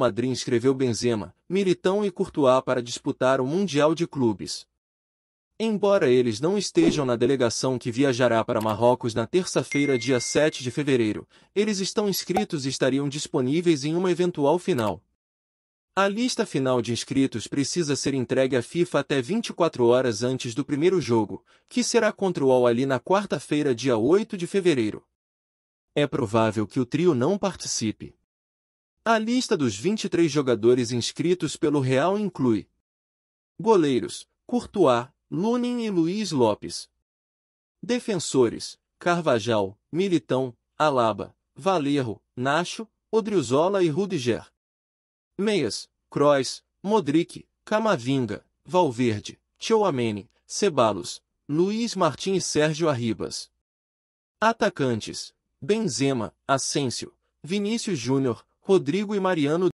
Madrid inscreveu Benzema, Militão e Courtois para disputar o Mundial de Clubes. Embora eles não estejam na delegação que viajará para Marrocos na terça-feira, dia 7 de fevereiro, eles estão inscritos e estariam disponíveis em uma eventual final. A lista final de inscritos precisa ser entregue à FIFA até 24 horas antes do primeiro jogo, que será contra o Al-Ali na quarta-feira, dia 8 de fevereiro. É provável que o trio não participe. A lista dos 23 jogadores inscritos pelo Real inclui goleiros, Courtois, Lunin e Luiz Lopes. Defensores, Carvajal, Militão, Alaba, Valerro, Nacho, Odriozola e Rudiger. Meias, Kroos, Modric, Camavinga, Valverde, Tchouameni, Ceballos, Luiz Martins e Sérgio Arribas. Atacantes, Benzema, Asensio, Vinícius Júnior, Rodrigo e Mariano